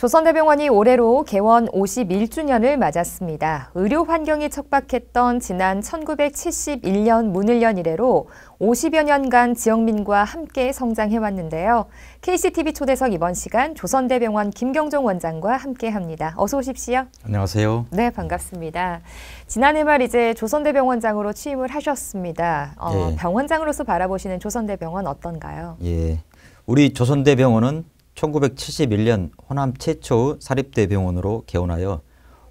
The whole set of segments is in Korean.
조선대병원이 올해로 개원 51주년을 맞았습니다. 의료 환경이 척박했던 지난 1971년 문일년 이래로 50여 년간 지역민과 함께 성장해왔는데요. KCTV 초대석 이번 시간 조선대병원 김경종 원장과 함께합니다. 어서 오십시오. 안녕하세요. 네, 반갑습니다. 지난해 말 이제 조선대병원장으로 취임을 하셨습니다. 어, 예. 병원장으로서 바라보시는 조선대병원 어떤가요? 예, 우리 조선대병원은 1971년 호남 최초의 사립대병원으로 개원하여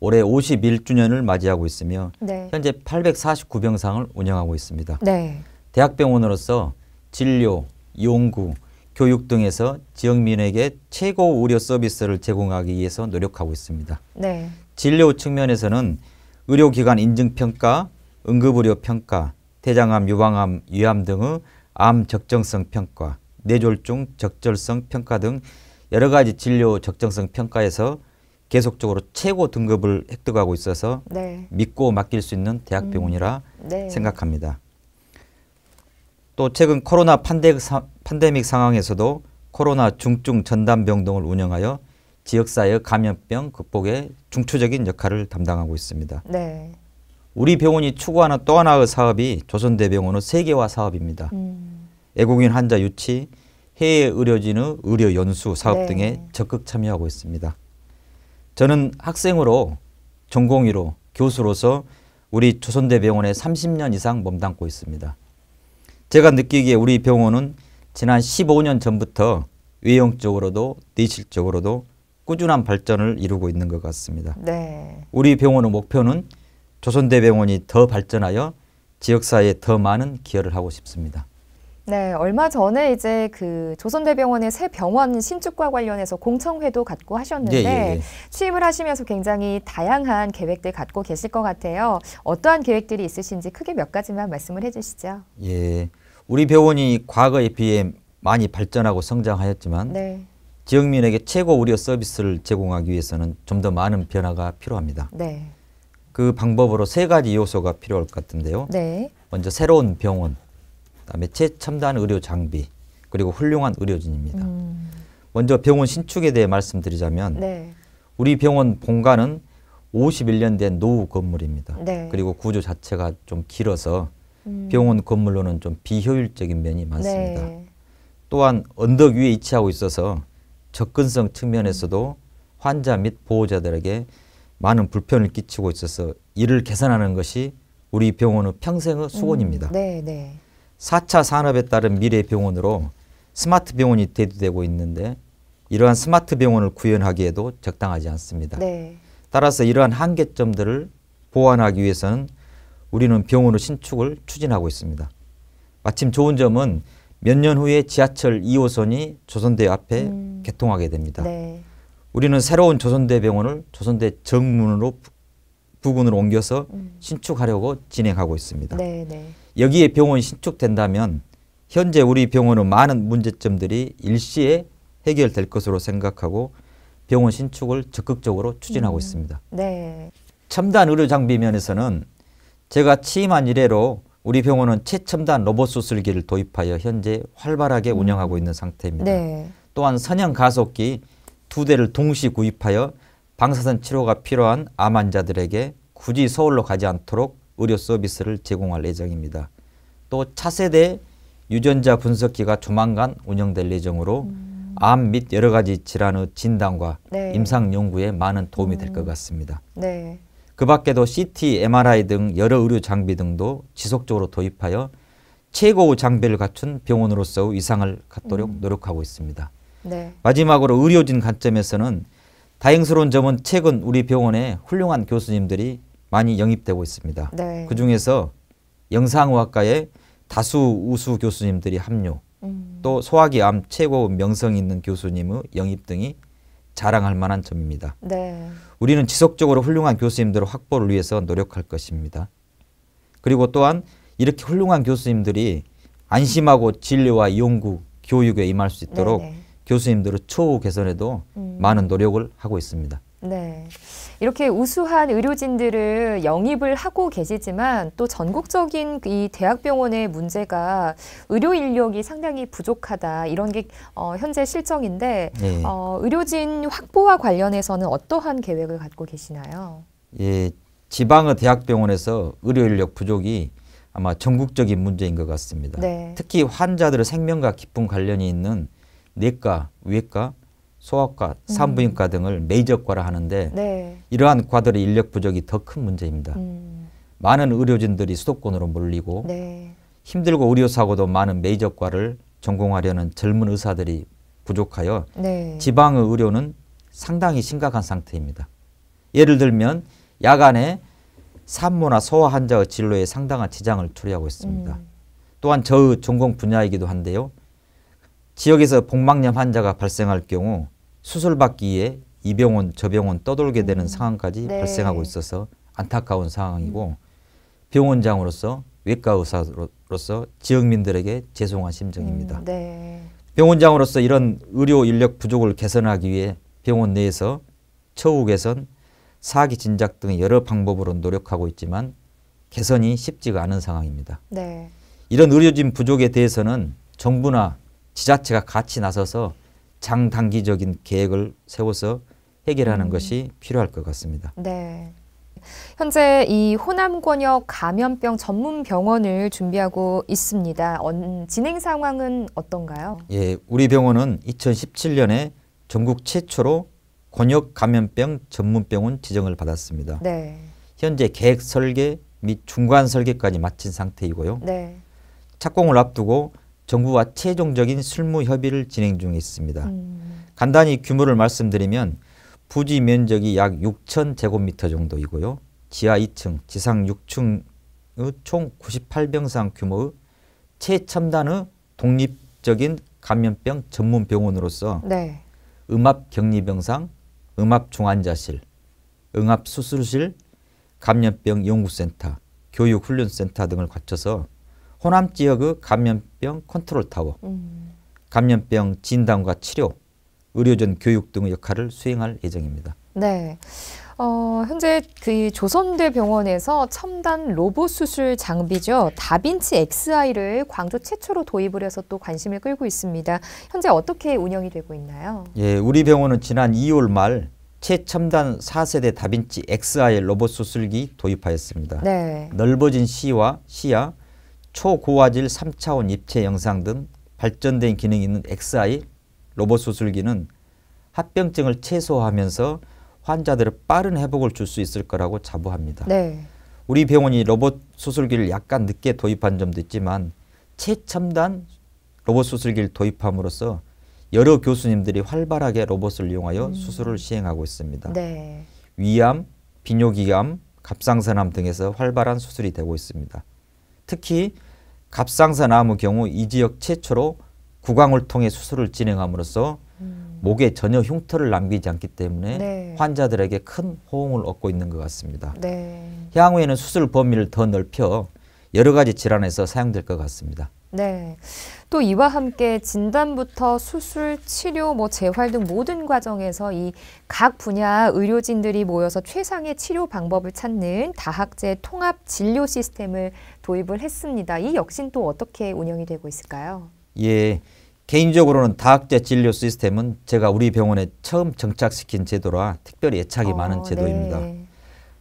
올해 51주년을 맞이하고 있으며 네. 현재 849병상을 운영하고 있습니다. 네. 대학병원으로서 진료, 연구, 교육 등에서 지역민에게 최고 의료 서비스를 제공하기 위해서 노력하고 있습니다. 네. 진료 측면에서는 의료기관 인증평가, 응급의료 평가, 대장암, 유방암, 위암 등의 암 적정성 평가, 뇌졸중 적절성 평가 등 여러 가지 진료 적정성 평가에서 계속적으로 최고 등급을 획득하고 있어서 네. 믿고 맡길 수 있는 대학병원이라 음. 네. 생각합니다. 또 최근 코로나 판데, 판데믹 상황에서도 코로나 중증 전담병동을 운영하여 지역사회 감염병 극복에 중추적인 역할을 담당하고 있습니다. 네. 우리 병원이 추구하는 또 하나의 사업이 조선대병원의 세계화 사업입니다. 음. 애국인 환자 유치, 해외 의료진의 의료 연수 사업 네. 등에 적극 참여하고 있습니다. 저는 학생으로 전공의로 교수로서 우리 조선대병원에 30년 이상 몸담고 있습니다. 제가 느끼기에 우리 병원은 지난 15년 전부터 외형적으로도 내실적으로도 꾸준한 발전을 이루고 있는 것 같습니다. 네. 우리 병원의 목표는 조선대병원이 더 발전하여 지역사회에 더 많은 기여를 하고 싶습니다. 네, 얼마 전에 이제 그 조선대병원의 새 병원 신축과 관련해서 공청회도 갖고 하셨는데 예, 예, 예. 취임을 하시면서 굉장히 다양한 계획들 갖고 계실 것 같아요. 어떠한 계획들이 있으신지 크게 몇 가지만 말씀을 해주시죠. 예, 우리 병원이 과거에 비해 많이 발전하고 성장하였지만 네. 지역민에게 최고 의료 서비스를 제공하기 위해서는 좀 더 많은 변화가 필요합니다. 네. 그 방법으로 세 가지 요소가 필요할 것 같은데요. 네. 먼저 새로운 병원, 그다음에 최첨단 의료 장비 그리고 훌륭한 의료진입니다. 음. 먼저 병원 신축에 대해 말씀드리자면 네. 우리 병원 본관은 51년 된 노후 건물입니다. 네. 그리고 구조 자체가 좀 길어서 음. 병원 건물로는 좀 비효율적인 면이 많습니다. 네. 또한 언덕 위에 위치하고 있어서 접근성 측면에서도 음. 환자 및 보호자들에게 많은 불편을 끼치고 있어서 이를 개선하는 것이 우리 병원의 평생의 수건입니다. 음. 네, 네. 4차 산업에 따른 미래 병원으로 스마트 병원이 대두되고 있는데 이러한 스마트 병원을 구현하기에도 적당하지 않습니다. 네. 따라서 이러한 한계점들을 보완하기 위해서는 우리는 병원의 신축을 추진하고 있습니다. 마침 좋은 점은 몇 년 후에 지하철 2호선이 조선대 앞에 음. 개통하게 됩니다. 네. 우리는 새로운 조선대 병원을 조선대 정문으로 부근으로 옮겨서 음. 신축하려고 진행하고 있습니다. 네, 네. 여기에 병원 이 신축된다면 현재 우리 병원은 많은 문제점들이 일시에 해결될 것으로 생각하고 병원 신축을 적극적으로 추진하고 음. 있습니다. 네. 첨단 의료 장비 면에서는 제가 취임한 이래로 우리 병원은 최첨단 로봇 수술기를 도입하여 현재 활발하게 음. 운영하고 있는 상태입니다. 네. 또한 선형 가속기 두 대를 동시 구입하여 방사선 치료가 필요한 암 환자들에게 굳이 서울로 가지 않도록 의료 서비스를 제공할 예정입니다. 또 차세대 유전자 분석기가 조만간 운영될 예정으로 음. 암및 여러 가지 질환의 진단과 네. 임상 연구에 많은 도움이 음. 될것 같습니다. 네. 그 밖에도 CT, MRI 등 여러 의료 장비 등도 지속적으로 도입하여 최고의 장비를 갖춘 병원으로서 위상을 갖도록 음. 노력하고 있습니다. 네. 마지막으로 의료진 관점에서는 다행스러운 점은 최근 우리 병원에 훌륭한 교수님들이 많이 영입되고 있습니다. 네. 그 중에서 영상의학과의 다수 우수 교수님들이 합류, 음. 또 소화기암 최고 명성 있는 교수님의 영입 등이 자랑할 만한 점입니다. 네. 우리는 지속적으로 훌륭한 교수님들을 확보를 위해서 노력할 것입니다. 그리고 또한 이렇게 훌륭한 교수님들이 안심하고 진료와 연구, 교육에 임할 수 있도록 네네. 네. 교수님들의 초우 개선에도 음. 많은 노력을 하고 있습니다. 네. 이렇게 우수한 의료진들을 영입을 하고 계시지만 또 전국적인 이 대학병원의 문제가 의료 인력이 상당히 부족하다 이런 게 어, 현재 실정인데 네. 어, 의료진 확보와 관련해서는 어떠한 계획을 갖고 계시나요? 예, 지방의 대학병원에서 의료 인력 부족이 아마 전국적인 문제인 것 같습니다. 네. 특히 환자들의 생명과 기쁨 관련이 있는 내과, 외과, 소아과, 산부인과 음. 등을 메이저과로 하는데 네. 이러한 과들의 인력 부족이 더 큰 문제입니다. 음. 많은 의료진들이 수도권으로 몰리고 네. 힘들고 의료 사고도 많은 메이저과를 전공하려는 젊은 의사들이 부족하여 네. 지방의 의료는 상당히 심각한 상태입니다. 예를 들면 야간에 산모나 소아 환자의 진로에 상당한 지장을 초래하고 있습니다. 음. 또한 저의 전공 분야이기도 한데요. 지역에서 복막염 환자가 발생할 경우 수술받기에 이 병원 저 병원 떠돌게 되는 음. 상황까지 네. 발생하고 있어서 안타까운 상황이고 병원장으로서 외과 의사로서 지역민들에게 죄송한 심정입니다. 음, 네. 병원장으로서 이런 의료 인력 부족을 개선하기 위해 병원 내에서 처우 개선, 사기 진작 등 여러 방법으로 노력하고 있지만 개선이 쉽지가 않은 상황입니다. 네. 이런 의료진 부족에 대해서는 정부나 지자체가 같이 나서서 장단기적인 계획을 세워서 해결하는 음. 것이 필요할 것 같습니다. 네. 현재 이 호남권역 감염병 전문 병원을 준비하고 있습니다. 언, 진행 상황은 어떤가요? 예, 우리 병원은 2017년에 전국 최초로 권역 감염병 전문 병원 지정을 받았습니다. 네. 현재 계획 설계 및 중간 설계까지 마친 상태이고요. 네. 착공을 앞두고 정부와 최종적인 실무 협의를 진행 중에 있습니다. 음. 간단히 규모를 말씀드리면 부지 면적이 약 6천 제곱미터 정도이고요. 지하 2층, 지상 6층의 총 98병상 규모의 최첨단의 독립적인 감염병 전문 병원으로서 네. 음압 격리병상, 음압 중환자실, 응압 수술실, 감염병 연구센터, 교육훈련센터 등을 갖춰서 호남 지역의 감염병 컨트롤 타워, 음. 감염병 진단과 치료, 의료전 교육 등의 역할을 수행할 예정입니다. 네. 어, 현재 그 조선대 병원에서 첨단 로봇 수술 장비죠. 다빈치 XI를 광주 최초로 도입을 해서 또 관심을 끌고 있습니다. 현재 어떻게 운영이 되고 있나요? 예, 우리 병원은 지난 2월 말 최첨단 4세대 다빈치 XI 로봇 수술기 도입하였습니다. 네. 넓어진 시와 시야, 초고화질 3차원 입체 영상 등 발전된 기능이 있는 XI 로봇 수술기는 합병증을 최소화하면서 환자들의 빠른 회복을 줄 수 있을 거라고 자부합니다. 네. 우리 병원이 로봇 수술기를 약간 늦게 도입한 점도 있지만 최첨단 로봇 수술기를 도입함으로써 여러 교수님들이 활발하게 로봇을 이용하여 음. 수술을 시행하고 있습니다. 네. 위암, 비뇨기암, 갑상선암 등에서 활발한 수술이 되고 있습니다. 특히 갑상선암의 경우 이 지역 최초로 구강을 통해 수술을 진행함으로써 음. 목에 전혀 흉터를 남기지 않기 때문에 네. 환자들에게 큰 호응을 얻고 있는 것 같습니다. 네. 향후에는 수술 범위를 더 넓혀 여러 가지 질환에서 사용될 것 같습니다. 네. 또 이와 함께 진단부터 수술, 치료, 뭐 재활 등 모든 과정에서 이 각 분야 의료진들이 모여서 최상의 치료 방법을 찾는 다학제 통합 진료 시스템을 도입을 했습니다. 이 역시 또 어떻게 운영이 되고 있을까요? 예. 개인적으로는 다학제 진료 시스템은 제가 우리 병원에 처음 정착시킨 제도라 특별히 애착이 어, 많은 제도입니다. 네.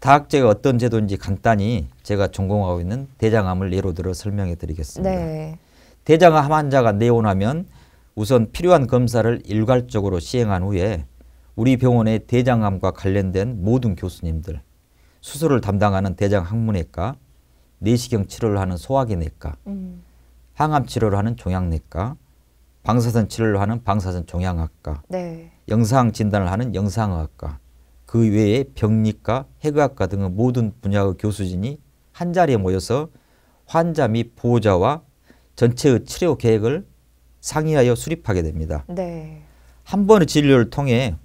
다학제가 어떤 제도인지 간단히 제가 전공하고 있는 대장암을 예로 들어 설명해 드리겠습니다. 네. 대장암 환자가 내원하면 우선 필요한 검사를 일괄적으로 시행한 후에 우리 병원의 대장암과 관련된 모든 교수님들, 수술을 담당하는 대장 항문외과, 내시경 치료를 하는 소화기내과, 음. 항암 치료를 하는 종양내과, 방사선 치료를 하는 방사선 종양학과, 네. 영상 진단을 하는 영상의학과, 그 외에 병리과, 해부학과 등의 모든 분야의 교수진이 한자리에 모여서 환자 및 보호자와 전체의 치료 계획을 상의하여 수립하게 됩니다. 네. 한 번의 진료를 통해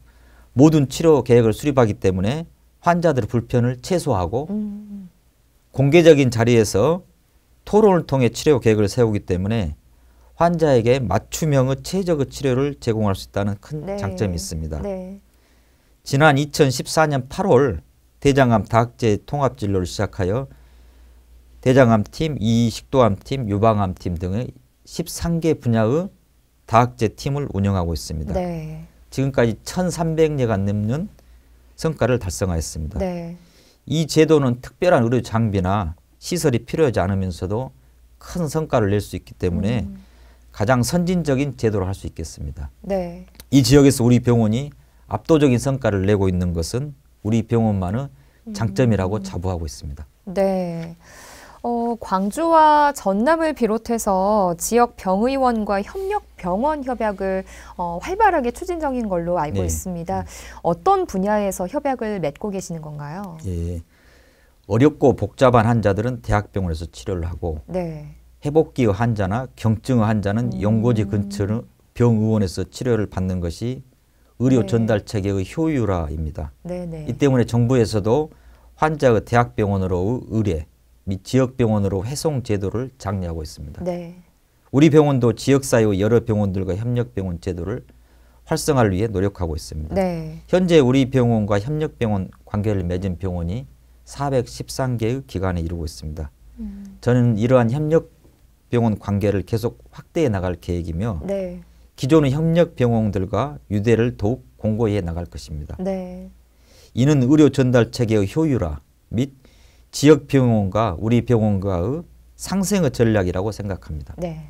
모든 치료 계획을 수립하기 때문에 환자들의 불편을 최소화하고 음. 공개적인 자리에서 토론을 통해 치료 계획을 세우기 때문에 환자에게 맞춤형의 최적의 치료를 제공할 수 있다는 큰 네. 장점이 있습니다. 네. 지난 2014년 8월 대장암 다학제 통합 진료를 시작하여 대장암팀, 이식도암팀, 유방암팀 등의 13개 분야의 다학제 팀을 운영하고 있습니다. 네. 지금까지 1,300여가 넘는 성과를 달성하였습니다. 네. 이 제도는 특별한 의료 장비나 시설이 필요하지 않으면서도 큰 성과를 낼 수 있기 때문에 음. 가장 선진적인 제도를 할 수 있겠습니다. 네. 이 지역에서 우리 병원이 압도적인 성과를 내고 있는 것은 우리 병원만의 음. 장점이라고 자부하고 있습니다. 네. 어, 광주와 전남을 비롯해서 지역 병의원과 협력 병원 협약을 어, 활발하게 추진 중인 걸로 알고 네. 있습니다. 음. 어떤 분야에서 협약을 맺고 계시는 건가요? 예. 어렵고 복잡한 환자들은 대학병원에서 치료를 하고 네. 회복기의 환자나 경증의 환자는 음. 연고지 근처 병의원에서 치료를 받는 것이 의료 네. 전달 체계의 효율화입니다. 네네. 네. 이 때문에 정부에서도 환자의 그 대학병원으로 의뢰 및 지역병원으로 회송 제도를 장려하고 있습니다. 네. 우리 병원도 지역사회의 여러 병원들과 협력병원 제도를 활성화를 위해 노력하고 있습니다. 네. 현재 우리 병원과 협력병원 관계를 맺은 병원이 413개의 기관에 이루고 있습니다. 음. 저는 이러한 협력병원 관계를 계속 확대해 나갈 계획이며 네. 기존의 협력 병원들과 유대를 더욱 공고해 히 나갈 것입니다. 네. 이는 의료 전달 체계의 효율화 및 지역 병원과 우리 병원과의 상생의 전략이라고 생각합니다. 네.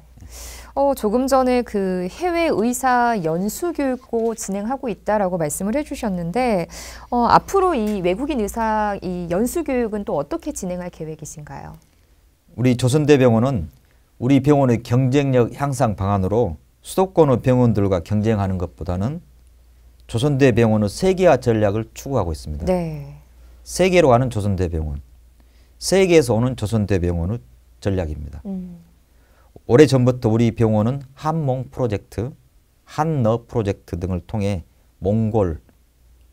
어, 조금 전에 그 해외 의사 연수 교육고 진행하고 있다라고 말씀을 해주셨는데 어, 앞으로 이 외국인 의사 이 연수 교육은 또 어떻게 진행할 계획이신가요? 우리 조선대병원은 우리 병원의 경쟁력 향상 방안으로 수도권의 병원들과 경쟁하는 것보다는 조선대병원의 세계화 전략을 추구하고 있습니다. 네. 세계로 가는 조선대병원, 세계에서 오는 조선대병원의 전략입니다. 음. 오래 전부터 우리 병원은 한몽 프로젝트, 한너 프로젝트 등을 통해 몽골,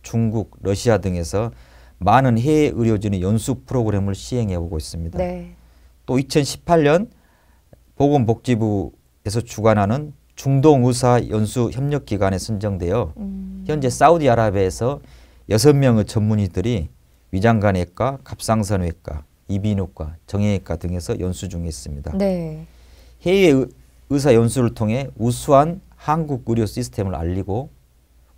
중국, 러시아 등에서 많은 해외 의료진의 연수 프로그램을 시행해 오고 있습니다. 네. 또 2018년 보건복지부에서 주관하는 중동 의사 연수 협력 기관에 선정되어 음. 현재 사우디아라비아에서 여섯 명의 전문의들이 위장간외과, 갑상선외과, 이비인후과, 정형외과 등에서 연수 중에 있습니다. 네. 해외 의사 연수를 통해 우수한 한국 의료 시스템을 알리고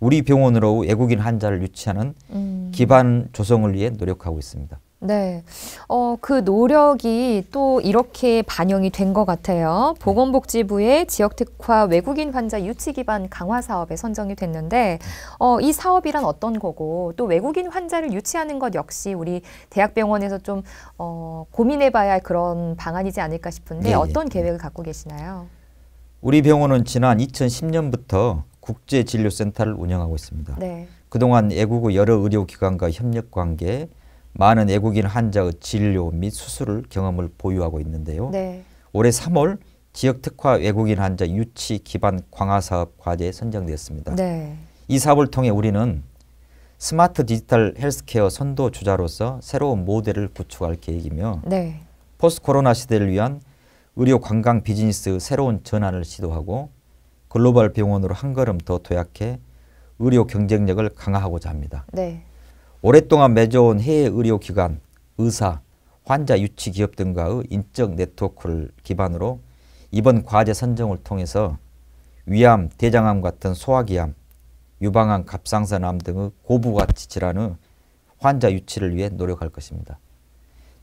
우리 병원으로 외국인 환자를 유치하는 음. 기반 조성을 위해 노력하고 있습니다. 네. 어, 그 노력이 또 이렇게 반영이 된 것 같아요. 보건복지부의 지역특화 외국인 환자 유치 기반 강화 사업에 선정이 됐는데, 어, 이 사업이란 어떤 거고, 또 외국인 환자를 유치하는 것 역시 우리 대학병원에서 좀, 어, 고민해봐야 할 그런 방안이지 않을까 싶은데, 네, 어떤 네. 계획을 갖고 계시나요? 우리 병원은 지난 2010년부터 국제진료센터를 운영하고 있습니다. 네. 그동안 외국의 여러 의료기관과 협력관계, 많은 외국인 환자의 진료 및 수술을 경험을 보유하고 있는데요. 네. 올해 3월 지역 특화 외국인 환자 유치 기반 강화 사업 과제에 선정되었습니다 네. 이 사업을 통해 우리는 스마트 디지털 헬스케어 선도 주자로서 새로운 모델을 구축할 계획이며 네. 포스트 코로나 시대를 위한 의료 관광 비즈니스 새로운 전환을 시도하고 글로벌 병원으로 한 걸음 더 도약해 의료 경쟁력을 강화하고자 합니다. 네. 오랫동안 맺어온 해외 의료기관, 의사, 환자 유치 기업 등과의 인적 네트워크를 기반으로 이번 과제 선정을 통해서 위암, 대장암 같은 소화기암, 유방암, 갑상선암 등의 고부가치 질환의 환자 유치를 위해 노력할 것입니다.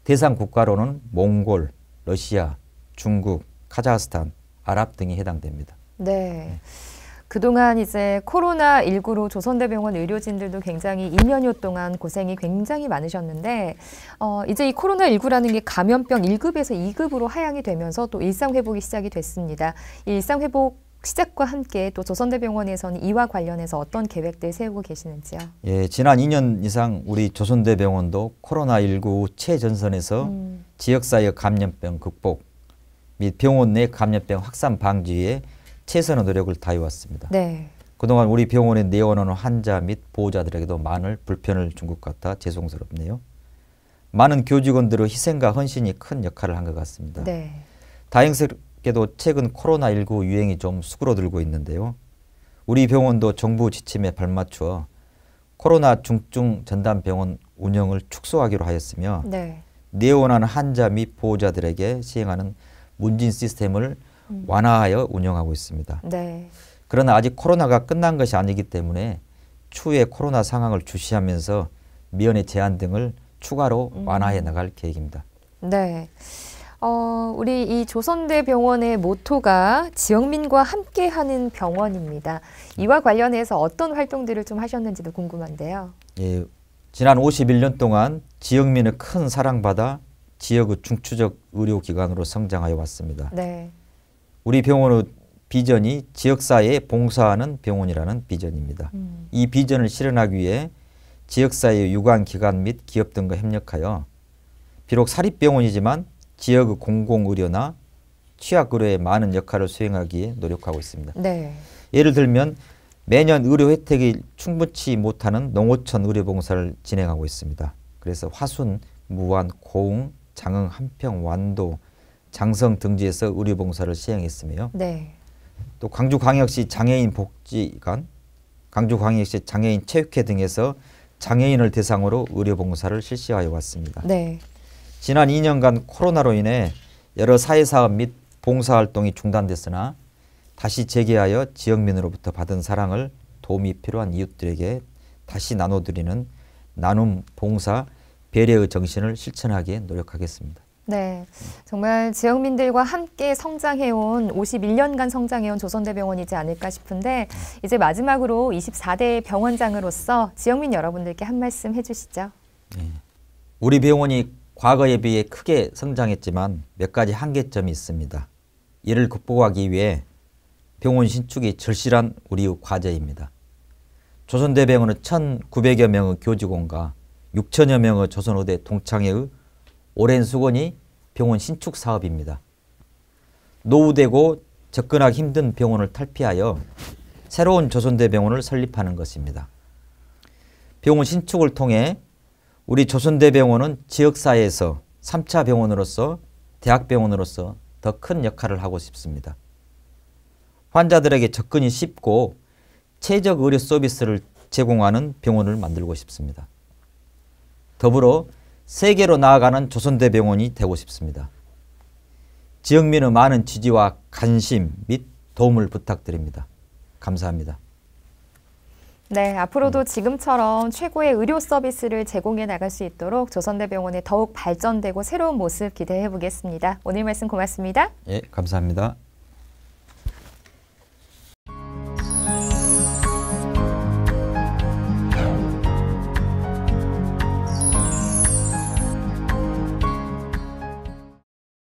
대상 국가로는 몽골, 러시아, 중국, 카자흐스탄, 아랍 등이 해당됩니다. 네. 네. 그동안 이제 코로나19로 조선대병원 의료진들도 굉장히 2년여 동안 고생이 굉장히 많으셨는데, 어, 이제 이 코로나19라는 게 감염병 1급에서 2급으로 하향이 되면서 또 일상회복이 시작이 됐습니다. 이 일상회복 시작과 함께 또 조선대병원에서는 이와 관련해서 어떤 계획들 세우고 계시는지요? 예, 지난 2년 이상 우리 조선대병원도 코로나19 최전선에서 음. 지역사회 감염병 극복 및 병원 내 감염병 확산 방지에 최선의 노력을 다해왔습니다. 네. 그동안 우리 병원에 내원하는 환자 및 보호자들에게도 많은 불편을 준 것 같아 죄송스럽네요. 많은 교직원들의 희생과 헌신이 큰 역할을 한 것 같습니다. 네. 다행스럽게도 최근 코로나19 유행이 좀 수그러들고 있는데요. 우리 병원도 정부 지침에 발맞추 코로나 중증 전담 병원 운영을 축소하기로 하였으며 네. 내원하는 환자 및 보호자들에게 시행하는 문진 시스템을 완화하여 운영하고 있습니다. 네. 그러나 아직 코로나가 끝난 것이 아니기 때문에 추후에 코로나 상황을 주시하면서 미연의 제한 등을 추가로 음. 완화해 나갈 계획입니다. 네. 어, 우리 이 조선대 병원의 모토가 지역민과 함께하는 병원입니다. 이와 관련해서 어떤 활동들을 좀 하셨는지도 궁금한데요. 예, 지난 51년 동안 지역민의 큰 사랑받아 지역의 중추적 의료기관으로 성장하여 왔습니다. 네. 우리 병원의 비전이 지역사회에 봉사하는 병원이라는 비전입니다. 음. 이 비전을 실현하기 위해 지역사회 유관기관 및 기업 등과 협력하여 비록 사립병원이지만 지역의 공공의료나 취약의료에 많은 역할을 수행하기에 노력하고 있습니다. 네. 예를 들면 매년 의료 혜택이 충분치 못하는 농어촌 의료봉사를 진행하고 있습니다. 그래서 화순, 무안, 고흥, 장흥, 함평, 완도, 장성 등지에서 의료봉사를 시행했으며 네. 또 광주광역시 장애인 복지관, 광주광역시 장애인 체육회 등에서 장애인을 대상으로 의료봉사를 실시하여 왔습니다. 네. 지난 2년간 코로나로 인해 여러 사회사업 및 봉사활동이 중단됐으나 다시 재개하여 지역민으로부터 받은 사랑을 도움이 필요한 이웃들에게 다시 나눠드리는 나눔, 봉사, 배려의 정신을 실천하기에 노력하겠습니다. 네, 정말 지역민들과 함께 성장해온 51년간 성장해온 조선대병원이지 않을까 싶은데 이제 마지막으로 24대 병원장으로서 지역민 여러분들께 한 말씀 해주시죠. 네. 우리 병원이 과거에 비해 크게 성장했지만 몇 가지 한계점이 있습니다. 이를 극복하기 위해 병원 신축이 절실한 우리의 과제입니다. 조선대병원은 1,900여 명의 교직원과 6천여 명의 조선의대 동창회의 오랜 수건이 병원 신축 사업입니다. 노후되고 접근하기 힘든 병원을 탈피하여 새로운 조선대 병원을 설립하는 것입니다. 병원 신축을 통해 우리 조선대 병원은 지역사회에서 3차 병원으로서 대학병원으로서 더 큰 역할을 하고 싶습니다. 환자들에게 접근이 쉽고 최적 의료 서비스를 제공하는 병원을 만들고 싶습니다. 더불어 세계로 나아가는 조선대병원이 되고 싶습니다. 지역민의 많은 지지와 관심 및 도움을 부탁드립니다. 감사합니다. 네, 앞으로도 지금처럼 최고의 의료 서비스를 제공해 나갈 수 있도록 조선대병원이 더욱 발전되고 새로운 모습 기대해 보겠습니다. 오늘 말씀 고맙습니다. 예, 감사합니다.